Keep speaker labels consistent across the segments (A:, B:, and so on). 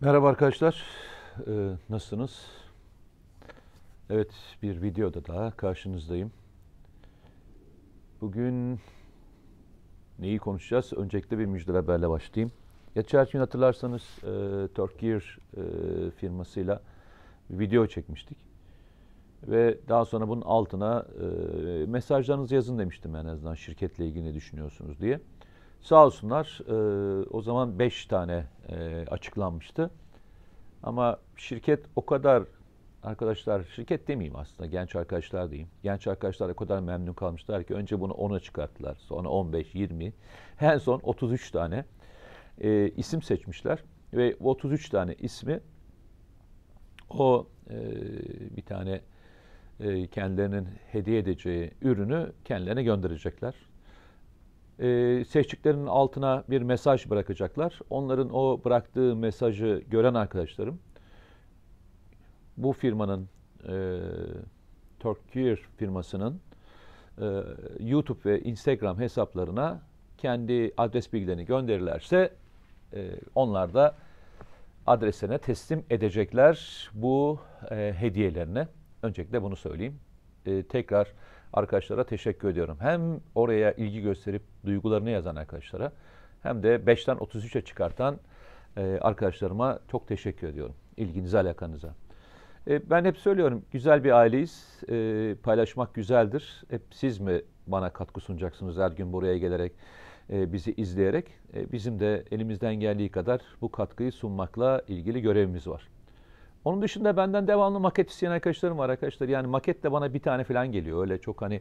A: Merhaba arkadaşlar. Ee, nasılsınız? Evet, bir videoda daha karşınızdayım. Bugün neyi konuşacağız? Öncelikle bir müjde haberle başlayayım. Geçen gün hatırlarsanız e, Turkgear e, firmasıyla bir video çekmiştik. Ve daha sonra bunun altına e, mesajlarınızı yazın demiştim en azından şirketle ilgili ne düşünüyorsunuz diye. Sağ olsunlar e, o zaman 5 tane e, açıklanmıştı. Ama şirket o kadar arkadaşlar şirket demeyeyim aslında genç arkadaşlar diyeyim. Genç arkadaşlar o kadar memnun kalmışlar ki önce bunu 10'a çıkarttılar. Sonra 15, 20. En son 33 tane e, isim seçmişler. Ve 33 tane ismi o e, bir tane e, kendilerinin hediye edeceği ürünü kendilerine gönderecekler e, seçtiklerinin altına bir mesaj bırakacaklar. Onların o bıraktığı mesajı gören arkadaşlarım bu firmanın e, Turkgear firmasının e, YouTube ve Instagram hesaplarına kendi adres bilgilerini gönderirlerse e, onlar da adreslerine teslim edecekler bu e, hediyelerini. Öncelikle bunu söyleyeyim. E, tekrar arkadaşlara teşekkür ediyorum. Hem oraya ilgi gösterip duygularını yazan arkadaşlara hem de 5'ten 33'e çıkartan e, arkadaşlarıma çok teşekkür ediyorum. İlginize, alakanıza. E, ben hep söylüyorum güzel bir aileyiz. E, paylaşmak güzeldir. Hep siz mi bana katkı sunacaksınız her gün buraya gelerek, e, bizi izleyerek? E, bizim de elimizden geldiği kadar bu katkıyı sunmakla ilgili görevimiz var. Onun dışında benden devamlı maket isteyen arkadaşlarım var arkadaşlar. Yani maket de bana bir tane falan geliyor. Öyle çok hani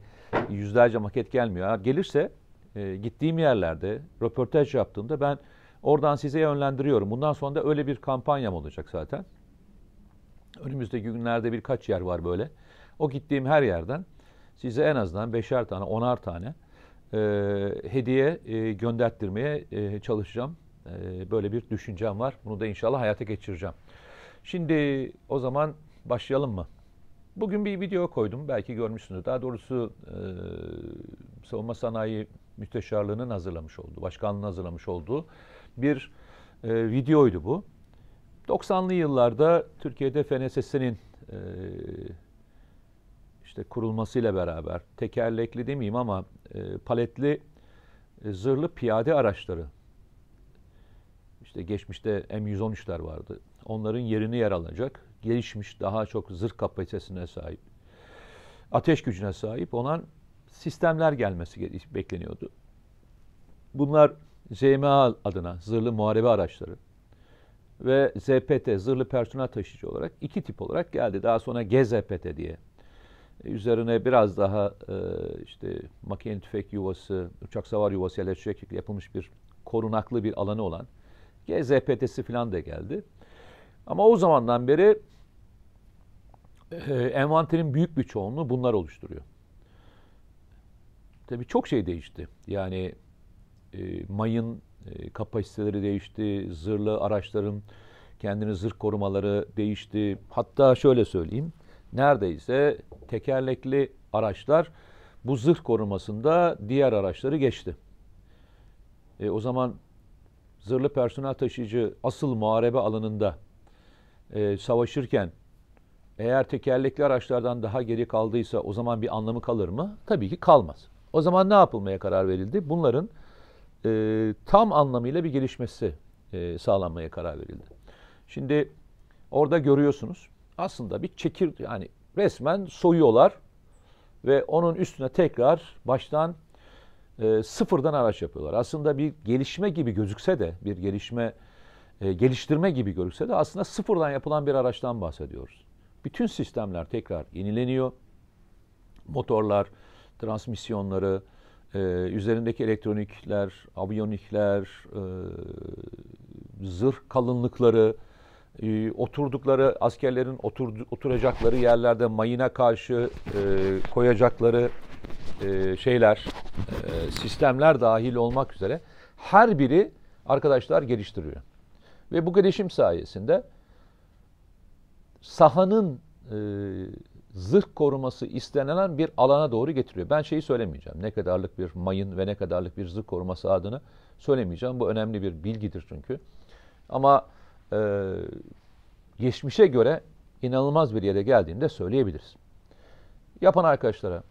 A: yüzlerce maket gelmiyor. Eğer gelirse e, gittiğim yerlerde röportaj yaptığımda ben oradan size yönlendiriyorum. Bundan sonra da öyle bir kampanyam olacak zaten. Önümüzdeki günlerde birkaç yer var böyle. O gittiğim her yerden size en azından beşer tane, onar tane e, hediye e, gönderttirmeye e, çalışacağım. E, böyle bir düşüncem var. Bunu da inşallah hayata geçireceğim. Şimdi o zaman başlayalım mı? Bugün bir video koydum. Belki görmüşsünüz. Daha doğrusu e, Savunma Sanayi Müsteşarlığı'nın hazırlamış olduğu, başkanlığın hazırlamış olduğu bir e, videoydu bu. 90'lı yıllarda Türkiye'de FNSS'nin e, işte kurulmasıyla beraber tekerlekli demeyeyim ama e, paletli e, zırhlı piyade araçları işte geçmişte M113'ler vardı. Onların yerini yer alacak. Gelişmiş, daha çok zırh kapasitesine sahip, ateş gücüne sahip olan sistemler gelmesi bekleniyordu. Bunlar ZMA adına zırhlı muharebe araçları ve ZPT zırhlı personel taşıyıcı olarak iki tip olarak geldi. Daha sonra GZPT diye e, üzerine biraz daha e, işte makine tüfek yuvası, uçak savar yuvası yerleşecek yapılmış bir korunaklı bir alanı olan GZPT'si falan da geldi. Ama o zamandan beri e, envanterin büyük bir çoğunluğu bunlar oluşturuyor. Tabii çok şey değişti. Yani e, mayın e, kapasiteleri değişti, zırhlı araçların kendini zırh korumaları değişti. Hatta şöyle söyleyeyim, neredeyse tekerlekli araçlar bu zırh korumasında diğer araçları geçti. E, o zaman zırhlı personel taşıyıcı asıl muharebe alanında e, savaşırken eğer tekerlekli araçlardan daha geri kaldıysa o zaman bir anlamı kalır mı? Tabii ki kalmaz. O zaman ne yapılmaya karar verildi? Bunların e, tam anlamıyla bir gelişmesi e, sağlanmaya karar verildi. Şimdi orada görüyorsunuz aslında bir çekir yani resmen soyuyorlar ve onun üstüne tekrar baştan e, sıfırdan araç yapıyorlar. Aslında bir gelişme gibi gözükse de bir gelişme e, geliştirme gibi görükse de aslında sıfırdan yapılan bir araçtan bahsediyoruz. Bütün sistemler tekrar yenileniyor. Motorlar, transmisyonları, e, üzerindeki elektronikler, aviyonikler, e, zırh kalınlıkları, e, oturdukları askerlerin oturdu, oturacakları yerlerde mayına karşı e, koyacakları e, şeyler, e, sistemler dahil olmak üzere her biri arkadaşlar geliştiriyor. Ve bu girişim sayesinde sahanın e, zırh koruması istenilen bir alana doğru getiriyor. Ben şeyi söylemeyeceğim. Ne kadarlık bir mayın ve ne kadarlık bir zırh koruması adını söylemeyeceğim. Bu önemli bir bilgidir çünkü. Ama e, geçmişe göre inanılmaz bir yere geldiğini de söyleyebiliriz. Yapan arkadaşlara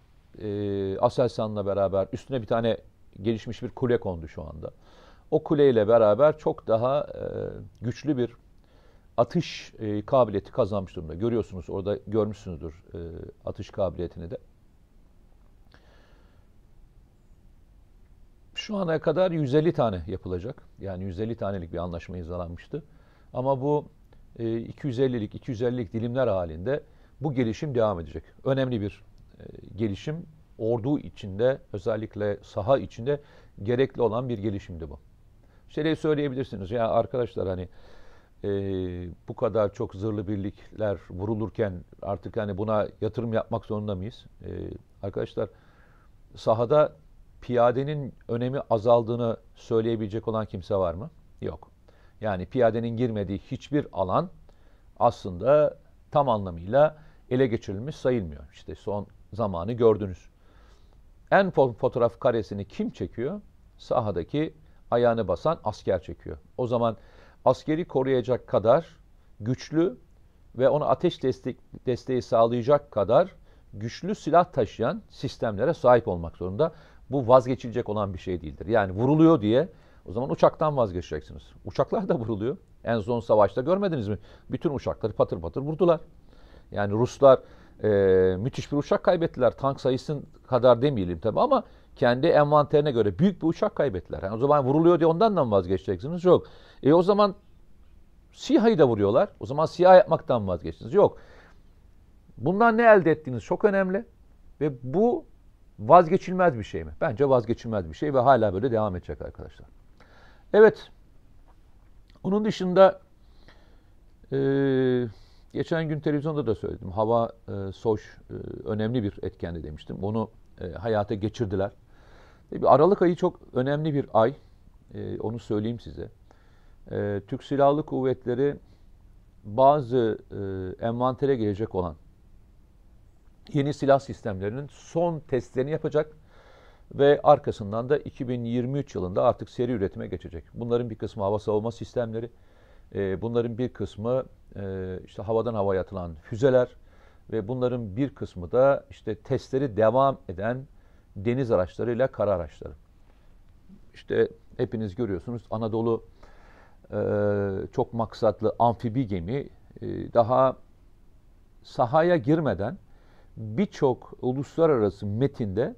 A: e, Aselsan'la beraber üstüne bir tane gelişmiş bir kule kondu şu anda o kuleyle beraber çok daha e, güçlü bir atış e, kabiliyeti kazanmış durumda. Görüyorsunuz orada görmüşsünüzdür e, atış kabiliyetini de. Şu ana kadar 150 tane yapılacak. Yani 150 tanelik bir anlaşma imzalanmıştı. Ama bu e, 250'lik 250'lik dilimler halinde bu gelişim devam edecek. Önemli bir e, gelişim ordu içinde özellikle saha içinde gerekli olan bir gelişimdi bu şey söyleyebilirsiniz. Ya arkadaşlar hani e, bu kadar çok zırhlı birlikler vurulurken artık hani buna yatırım yapmak zorunda mıyız? E, arkadaşlar sahada piyadenin önemi azaldığını söyleyebilecek olan kimse var mı? Yok. Yani piyadenin girmediği hiçbir alan aslında tam anlamıyla ele geçirilmiş sayılmıyor. İşte son zamanı gördünüz. En fotoğraf karesini kim çekiyor? Sahadaki ayağını basan asker çekiyor. O zaman askeri koruyacak kadar güçlü ve ona ateş destek, desteği sağlayacak kadar güçlü silah taşıyan sistemlere sahip olmak zorunda. Bu vazgeçilecek olan bir şey değildir. Yani vuruluyor diye o zaman uçaktan vazgeçeceksiniz. Uçaklar da vuruluyor. En son savaşta görmediniz mi? Bütün uçakları patır patır vurdular. Yani Ruslar e, müthiş bir uçak kaybettiler. Tank sayısının kadar demeyelim tabii ama kendi envanterine göre büyük bir uçak kaybettiler. Yani o zaman vuruluyor diye ondan da mı vazgeçeceksiniz? Yok. E o zaman SİHA'yı da vuruyorlar. O zaman SİHA yapmaktan mı vazgeçtiniz? Yok. Bundan ne elde ettiğiniz çok önemli. Ve bu vazgeçilmez bir şey mi? Bence vazgeçilmez bir şey ve hala böyle devam edecek arkadaşlar. Evet. Onun dışında e, geçen gün televizyonda da söyledim. Hava e, soş e, önemli bir etkendi demiştim. Onu e, hayata geçirdiler. Tabii e, Aralık ayı çok önemli bir ay. E, onu söyleyeyim size. E, Türk Silahlı Kuvvetleri bazı e, envantere gelecek olan yeni silah sistemlerinin son testlerini yapacak ve arkasından da 2023 yılında artık seri üretime geçecek. Bunların bir kısmı hava savunma sistemleri, e, bunların bir kısmı e, işte havadan havaya atılan füzeler ve bunların bir kısmı da işte testleri devam eden deniz araçlarıyla kara araçları. İşte hepiniz görüyorsunuz Anadolu e, çok maksatlı amfibi gemi e, daha sahaya girmeden birçok uluslararası metinde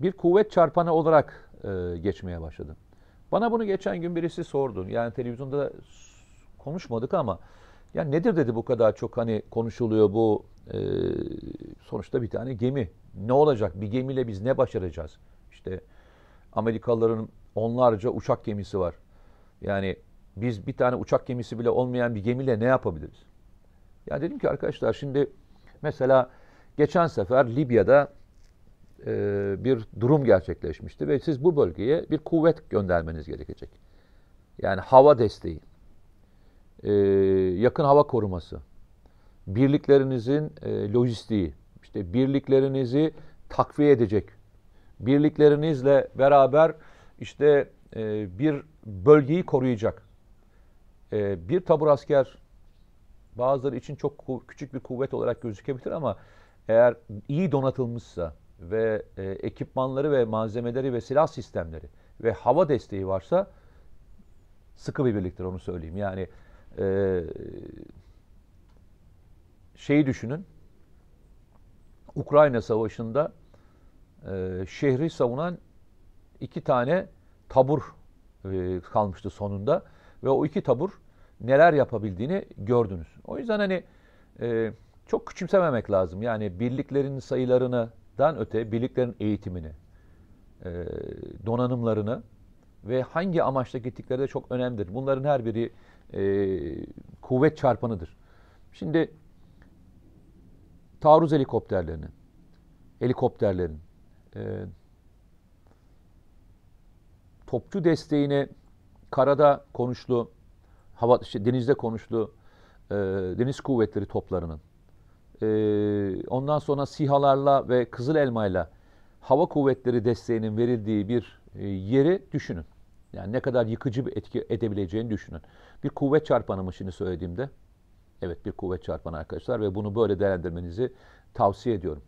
A: bir kuvvet çarpanı olarak e, geçmeye başladı. Bana bunu geçen gün birisi sordu. Yani televizyonda konuşmadık ama ya nedir dedi bu kadar çok hani konuşuluyor bu e, sonuçta bir tane gemi. Ne olacak? Bir gemiyle biz ne başaracağız? İşte Amerikalıların onlarca uçak gemisi var. Yani biz bir tane uçak gemisi bile olmayan bir gemiyle ne yapabiliriz? Ya dedim ki arkadaşlar şimdi mesela geçen sefer Libya'da e, bir durum gerçekleşmişti ve siz bu bölgeye bir kuvvet göndermeniz gerekecek. Yani hava desteği e, yakın hava koruması, birliklerinizin e, lojistiği, işte birliklerinizi takviye edecek, birliklerinizle beraber işte e, bir bölgeyi koruyacak e, bir tabur asker bazıları için çok küçük bir kuvvet olarak gözükebilir ama eğer iyi donatılmışsa ve e, ekipmanları ve malzemeleri ve silah sistemleri ve hava desteği varsa sıkı bir birliktir onu söyleyeyim. Yani ee, şeyi düşünün. Ukrayna Savaşı'nda e, şehri savunan iki tane tabur e, kalmıştı sonunda. Ve o iki tabur neler yapabildiğini gördünüz. O yüzden hani e, çok küçümsememek lazım. Yani birliklerin sayılarından öte birliklerin eğitimini, e, donanımlarını ve hangi amaçla gittikleri de çok önemlidir. Bunların her biri e, kuvvet çarpanıdır. Şimdi taarruz helikopterlerini, helikopterlerin e, topçu desteğini karada konuşlu, hava, işte denizde konuşlu e, deniz kuvvetleri toplarının, e, ondan sonra sihalarla ve kızıl elmayla hava kuvvetleri desteğinin verildiği bir e, yeri düşünün. Yani ne kadar yıkıcı bir etki edebileceğini düşünün. Bir kuvvet çarpanı şimdi söylediğimde? Evet bir kuvvet çarpanı arkadaşlar ve bunu böyle değerlendirmenizi tavsiye ediyorum.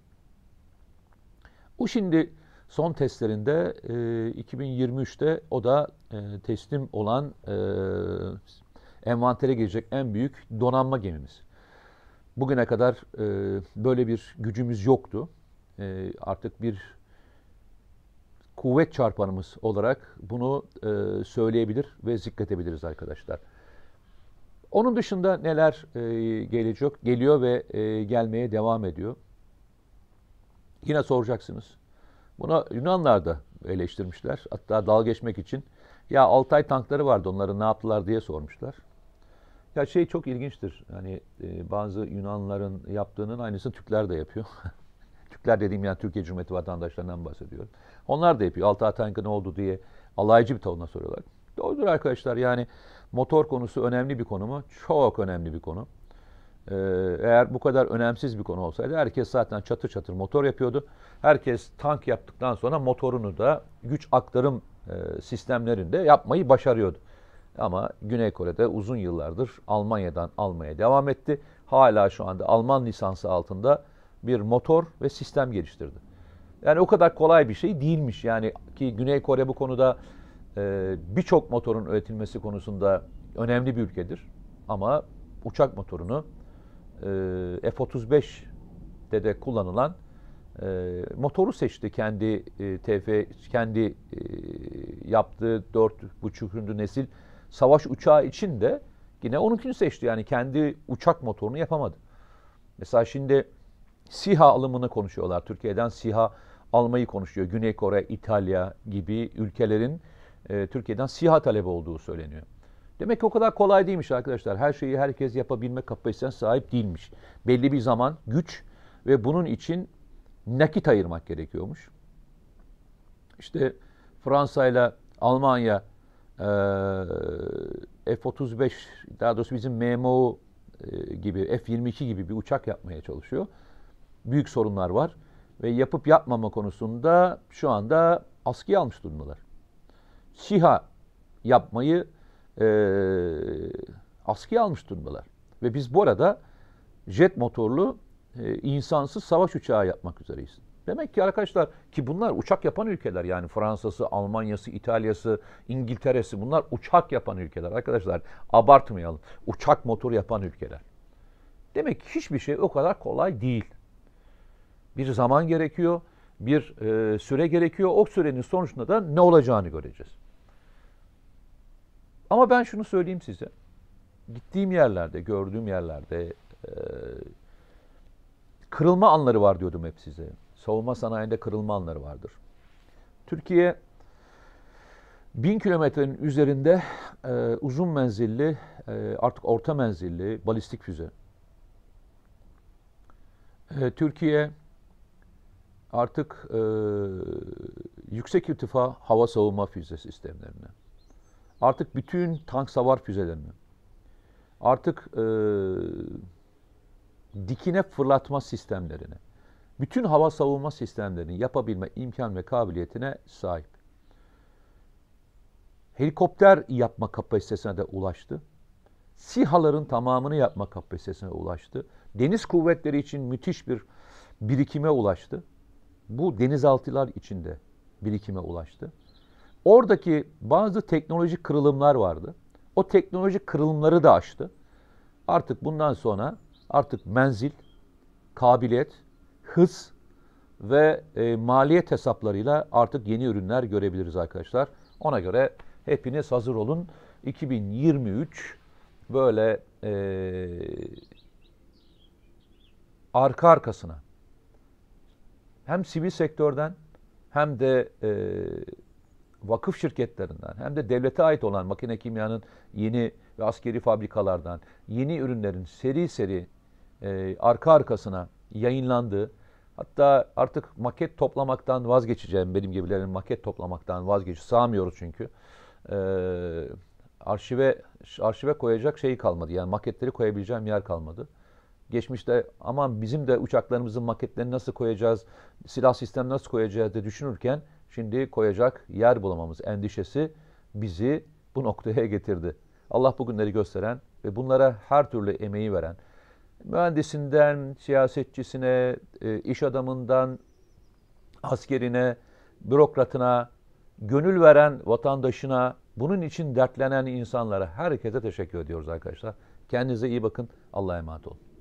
A: Bu şimdi son testlerinde e, 2023'te o da e, teslim olan e, envantere girecek en büyük donanma gemimiz. Bugüne kadar e, böyle bir gücümüz yoktu. E, artık bir kuvvet çarpanımız olarak bunu e, söyleyebilir ve zikretebiliriz arkadaşlar. Onun dışında neler e, gelecek, geliyor ve e, gelmeye devam ediyor. Yine soracaksınız. Buna Yunanlar da eleştirmişler. Hatta dalga geçmek için ya Altay tankları vardı onları ne yaptılar diye sormuşlar. Ya şey çok ilginçtir. Hani e, bazı Yunanların yaptığının aynısını Türkler de yapıyor. Türkler dediğim yani Türkiye Cumhuriyeti vatandaşlarından bahsediyorum. Onlar da yapıyor. Altı Atank'a ne oldu diye alaycı bir tavırla soruyorlar. Doğrudur arkadaşlar yani motor konusu önemli bir konu mu? Çok önemli bir konu. Ee, eğer bu kadar önemsiz bir konu olsaydı herkes zaten çatır çatır motor yapıyordu. Herkes tank yaptıktan sonra motorunu da güç aktarım e, sistemlerinde yapmayı başarıyordu. Ama Güney Kore'de uzun yıllardır Almanya'dan almaya devam etti. Hala şu anda Alman lisansı altında bir motor ve sistem geliştirdi. Yani o kadar kolay bir şey değilmiş. Yani ki Güney Kore bu konuda e, birçok motorun üretilmesi konusunda önemli bir ülkedir. Ama uçak motorunu e, F-35'de de kullanılan e, motoru seçti kendi e, TF kendi e, yaptığı 4.5. nesil savaş uçağı için de yine onunkini seçti. Yani kendi uçak motorunu yapamadı. Mesela şimdi SİHA alımını konuşuyorlar. Türkiye'den SİHA almayı konuşuyor. Güney Kore, İtalya gibi ülkelerin e, Türkiye'den siyah talebi olduğu söyleniyor. Demek ki o kadar kolay değilmiş arkadaşlar. Her şeyi herkes yapabilme kapasitesine sahip değilmiş. Belli bir zaman, güç ve bunun için nakit ayırmak gerekiyormuş. İşte Fransa ile Almanya e, F-35 daha doğrusu bizim MMO e, gibi F-22 gibi bir uçak yapmaya çalışıyor. Büyük sorunlar var ve yapıp yapmama konusunda şu anda askıya almış durumdalar. SİHA yapmayı e, askıya almış durumdalar. Ve biz bu arada jet motorlu e, insansız savaş uçağı yapmak üzereyiz. Demek ki arkadaşlar ki bunlar uçak yapan ülkeler yani Fransa'sı, Almanya'sı, İtalya'sı, İngiltere'si bunlar uçak yapan ülkeler arkadaşlar. Abartmayalım. Uçak motor yapan ülkeler. Demek ki hiçbir şey o kadar kolay değil bir zaman gerekiyor, bir e, süre gerekiyor. O sürenin sonucunda da ne olacağını göreceğiz. Ama ben şunu söyleyeyim size. Gittiğim yerlerde, gördüğüm yerlerde e, kırılma anları var diyordum hep size. Savunma sanayinde kırılma anları vardır. Türkiye bin kilometrenin üzerinde e, uzun menzilli, e, artık orta menzilli balistik füze. E, Türkiye artık e, yüksek irtifa hava savunma füze sistemlerine, artık bütün tank savar füzelerine, artık e, dikine fırlatma sistemlerine, bütün hava savunma sistemlerini yapabilme imkan ve kabiliyetine sahip. Helikopter yapma kapasitesine de ulaştı. SİHA'ların tamamını yapma kapasitesine ulaştı. Deniz kuvvetleri için müthiş bir birikime ulaştı bu denizaltılar içinde birikime ulaştı. Oradaki bazı teknolojik kırılımlar vardı. O teknolojik kırılımları da aştı. Artık bundan sonra artık menzil, kabiliyet, hız ve e, maliyet hesaplarıyla artık yeni ürünler görebiliriz arkadaşlar. Ona göre hepiniz hazır olun. 2023 böyle e, arka arkasına hem sivil sektörden hem de e, vakıf şirketlerinden hem de devlete ait olan makine kimyanın yeni ve askeri fabrikalardan yeni ürünlerin seri seri e, arka arkasına yayınlandığı hatta artık maket toplamaktan vazgeçeceğim benim gibilerin maket toplamaktan vazgeç sağmıyoruz çünkü e, arşive arşive koyacak şey kalmadı yani maketleri koyabileceğim yer kalmadı geçmişte aman bizim de uçaklarımızın maketlerini nasıl koyacağız, silah sistemi nasıl koyacağız diye düşünürken şimdi koyacak yer bulamamız endişesi bizi bu noktaya getirdi. Allah bu günleri gösteren ve bunlara her türlü emeği veren, mühendisinden, siyasetçisine, e, iş adamından, askerine, bürokratına, gönül veren vatandaşına, bunun için dertlenen insanlara, herkese teşekkür ediyoruz arkadaşlar. Kendinize iyi bakın. Allah'a emanet olun.